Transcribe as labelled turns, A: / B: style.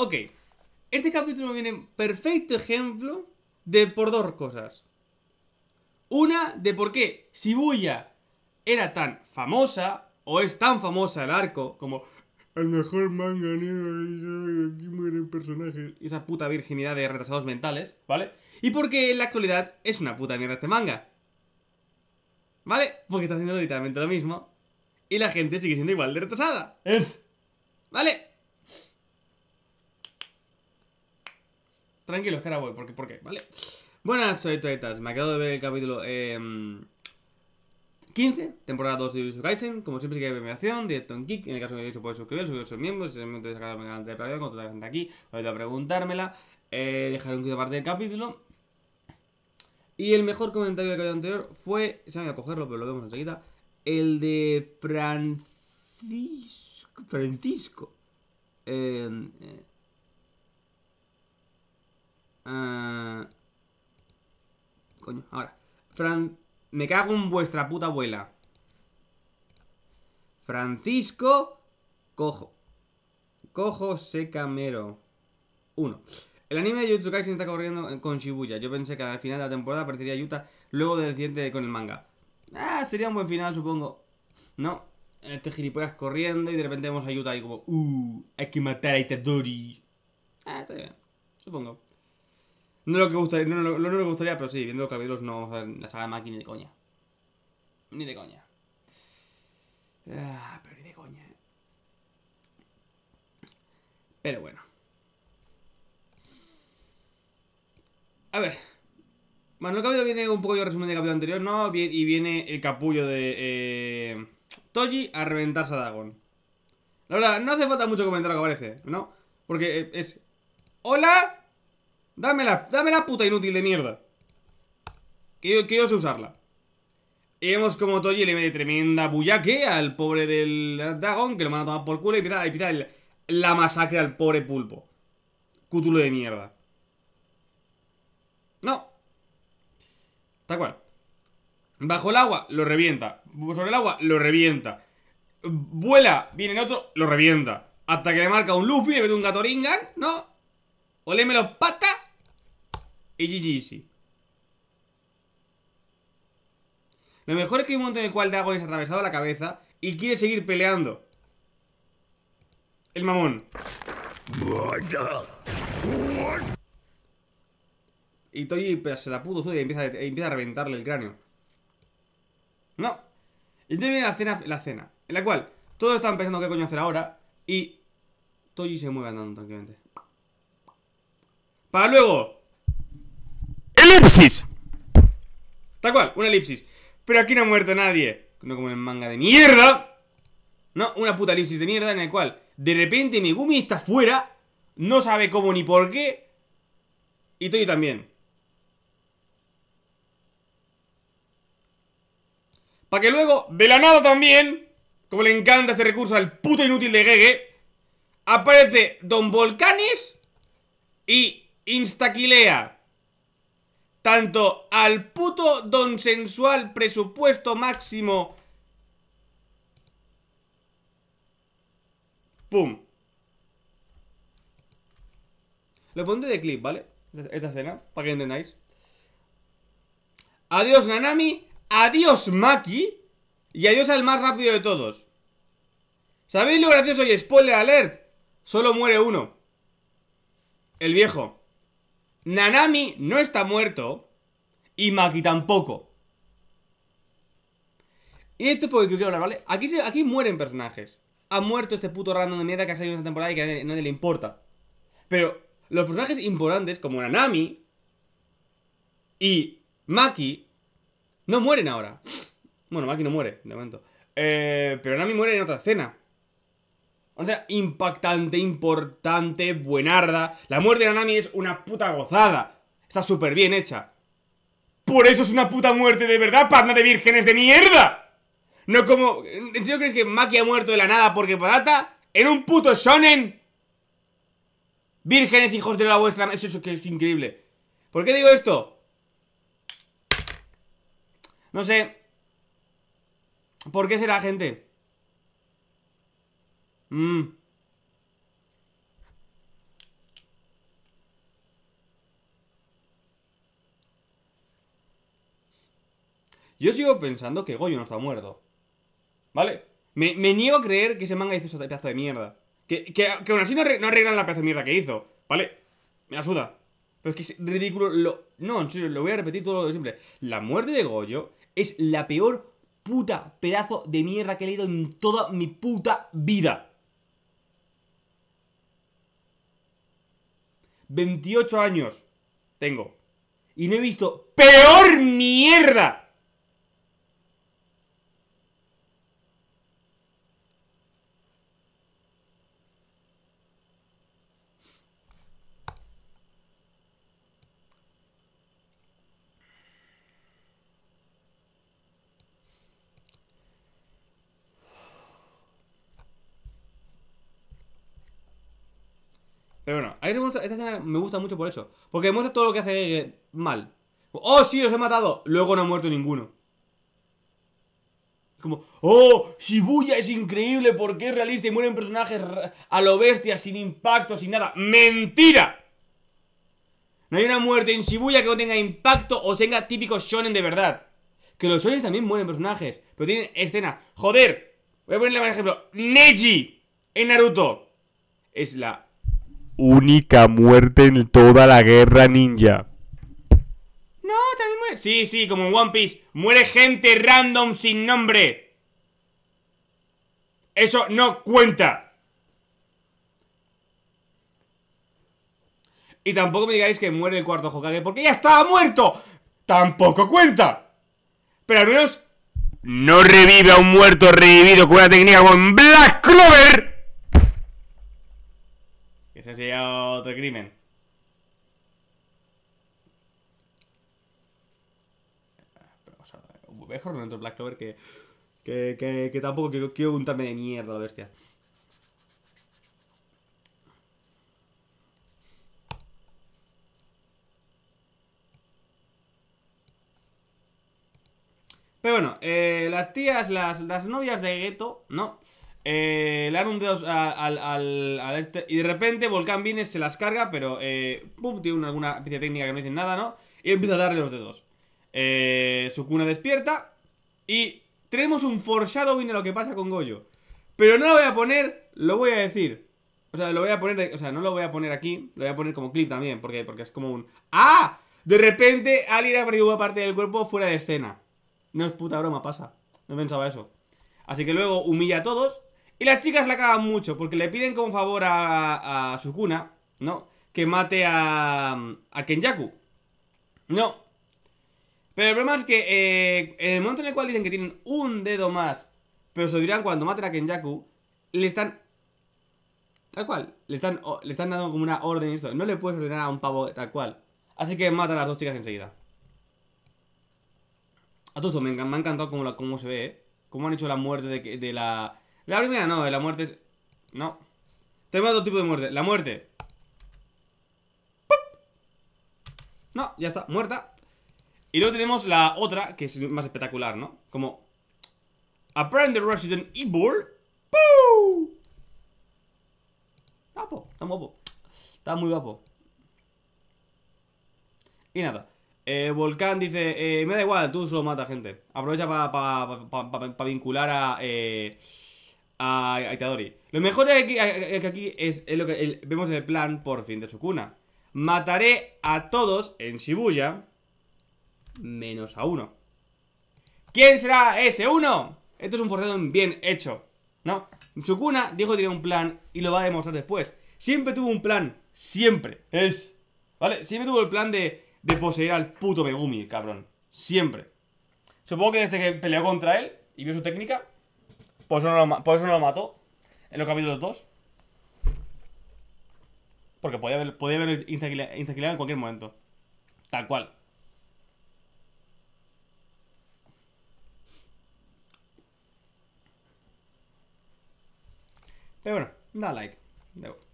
A: Ok, este capítulo viene perfecto ejemplo de por dos cosas. Una de por qué Shibuya era tan famosa, o es tan famosa el arco, como el mejor manga negro, aquí mueren personajes, y esa puta virginidad de retrasados mentales, ¿vale? Y porque en la actualidad es una puta mierda este manga. ¿Vale? Porque está haciendo literalmente lo mismo. Y la gente sigue siendo igual de retrasada. ¿Vale? Tranquilos, que ahora voy, ¿Por qué? ¿vale? Buenas, soy Toitas. Me acabo de ver el capítulo eh, em, 15, temporada 2 de Jujutsu Kaisen. Como siempre, si queréis acción, directo en Kick. En el caso de que hecho, podéis suscribir, subir a sus miembros. Si me interesa el canal de premiación, con toda la gente aquí, voy a preguntármela. Eh, dejaré un clip aparte del capítulo. Y el mejor comentario del capítulo anterior fue, se me voy a cogerlo, pero lo vemos enseguida, el de Francisco. Francisco. Em, eh, Ah, coño, ahora. Fran... Me cago en vuestra puta abuela. Francisco Cojo. Cojo Camero Uno. El anime de Jujutsu Kaisen está corriendo con Shibuya. Yo pensé que al final de la temporada aparecería Yuta luego del siguiente con el manga. Ah, sería un buen final, supongo. No. Este gilipollas corriendo y de repente vemos a Yuta ahí como... Uh, hay que matar a Itadori. Ah, está bien. Supongo. No lo que gustaría, no, no, no, lo que gustaría, pero sí, viendo los capítulos no la saga de Maki ni de coña. Ni de coña. Ah, pero ni de coña, eh. Pero bueno. A ver. Bueno, el Capítulo viene un poco de resumen del capítulo anterior, ¿no? Y viene el capullo de eh, Toji a reventarse a Dagon. La verdad, no hace falta mucho comentar lo que aparece, ¿no? Porque es... ¡Hola! Dame la, puta inútil de mierda. Que yo, sé usarla. Y vemos como Toji le mete tremenda bullaque al pobre del Dagon, que lo van a tomar por culo y pita, la masacre al pobre pulpo. Cútulo de mierda. No. Tal cual. Bajo el agua, lo revienta. Sobre el agua, lo revienta. Vuela, viene el otro, lo revienta. Hasta que le marca un Luffy, le mete un Gatoringan, ¿no? Oleme los patas y GGC. Lo mejor es que hay un momento en el cual Dagon es atravesado la cabeza y quiere seguir peleando. El mamón. Y Toji se la pudo suya y empieza, a reventarle el cráneo. No. Y entonces viene la cena, la cena, en la cual todos están pensando qué coño hacer ahora y Toji se mueve andando tranquilamente. Para luego, elipsis. Tal cual, una elipsis. Pero aquí no ha muerto nadie. No como en manga de mierda. No, una puta elipsis de mierda en el cual de repente Megumi está fuera. No sabe cómo ni por qué. Y Toyo también. Para que luego, de la nada también, como le encanta este recurso al puto inútil de Gege, aparece Don Volcanis y instaquilea tanto al puto don sensual presupuesto máximo. ¡Pum! Lo pondré de clip, ¿vale? Esta escena, para que entendáis. Adiós Nanami, adiós Maki y adiós al más rápido de todos. ¿Sabéis lo gracioso y spoiler alert? Solo muere uno. El viejo. Nanami no está muerto y Maki tampoco. Y esto es porque quiero hablar, ¿vale? Aquí, aquí mueren personajes. Ha muerto este puto random de mierda que ha salido en esta temporada y que a nadie, le importa. Pero los personajes importantes, como Nanami y Maki, no mueren ahora. Bueno, Maki no muere, de momento. Eh, pero Nanami muere en otra escena impactante, importante, buenarda. La muerte de Nanami es una puta gozada. Está súper bien hecha. Por eso es una puta muerte de verdad, no de vírgenes de mierda. No como... ¿En serio crees que Maki ha muerto de la nada porque patata? ¿En un puto shonen? Vírgenes, hijos de la vuestra... Eso, que es increíble. ¿Por qué digo esto? No sé. ¿Por qué será, gente? Mm. Yo sigo pensando que Goyo no está muerto. ¿Vale? Me, niego a creer que ese manga hizo ese pedazo de mierda. Que, que, aún así no, arreglan la pedazo de mierda que hizo. ¿Vale? Me asuda. Pero es que es ridículo. Lo... No, en serio, lo voy a repetir todo lo de siempre. La muerte de Goyo es la peor puta pedazo de mierda que he leído en toda mi puta vida. 28 años tengo. Y no he visto peor mierda Pero bueno, ahí esta escena me gusta mucho por eso. Porque demuestra todo lo que hace mal. ¡Oh, sí, los he matado! Luego no ha muerto ninguno. Como, ¡oh! Shibuya es increíble porque es realista y mueren personajes a lo bestia, sin impacto, sin nada. ¡Mentira! No hay una muerte en Shibuya que no tenga impacto o tenga típico shonen de verdad. Que los shonen también mueren personajes, pero tienen escena. ¡Joder! Voy a ponerle más ejemplo. ¡Neji! En Naruto. Es la única muerte en toda la guerra ninja. No, también muere. Sí, sí, como en One Piece. Muere gente random sin nombre. Eso no cuenta. Y tampoco me digáis que muere el cuarto Hokage porque ya estaba muerto. Tampoco cuenta. Pero al menos no revive a un muerto revivido con una técnica como en Black Clover. Ese sería otro crimen. mejor no entro Black Clover que, que, que, tampoco quiero, untarme de mierda la bestia. Pero bueno, eh, las tías, las, las novias de Gueto, no. Eh, le dan un dedo al, al, al este, Y de repente Volcán Vines se las carga Pero, eh, pum, tiene alguna alguna de técnica que no dice nada, ¿no? Y empieza a darle los dedos eh, cuna despierta Y tenemos un forzado viene lo que pasa con Goyo Pero no lo voy a poner, lo voy a decir O sea, lo voy a poner, o sea, no lo voy a poner aquí Lo voy a poner como clip también Porque, porque es como un... ¡Ah! De repente alguien ha perdido una parte del cuerpo fuera de escena No es puta broma, pasa No pensaba eso Así que luego humilla a todos y las chicas la cagan mucho porque le piden como favor a, a Sukuna, ¿no? Que mate a, a Kenjaku. No. Pero el problema es que eh, en el momento en el cual dicen que tienen un dedo más, pero se dirán cuando maten a Kenjaku, le están... Tal cual, le están, le están dando como una orden y esto. No le puedes ordenar a un pavo tal cual. Así que mata a las dos chicas enseguida. A todo me, me, ha encantado cómo, se ve, ¿eh? Cómo han hecho la muerte de la la primera no, de la muerte No. Tenemos dos tipos de muerte. La muerte. No, ya está, muerta. Y luego tenemos la otra, que es más espectacular, ¿no? Como... Aprende Resident Evil. ¡Pum! Guapo, está guapo. Está muy guapo. Y nada. Eh, Volcán dice, eh, me da igual, tú solo mata gente. Aprovecha para vincular a... Eh, a Itadori Lo mejor es eh, eh, que aquí, es, lo que vemos el plan por fin de Sukuna. Mataré a todos en Shibuya, menos a uno. ¿Quién será ese uno? Esto es un forzado bien hecho, ¿no? Sukuna dijo que tenía un plan y lo va a demostrar después. Siempre tuvo un plan, siempre, es... ¿Vale? Siempre tuvo el plan de, poseer al puto Megumi, cabrón. Siempre. Supongo que desde que peleó contra él y vio su técnica, por eso no lo, lo mató en los capítulos 2. Porque podía haber, podía en cualquier momento. Tal cual. Pero bueno, da like. Debo.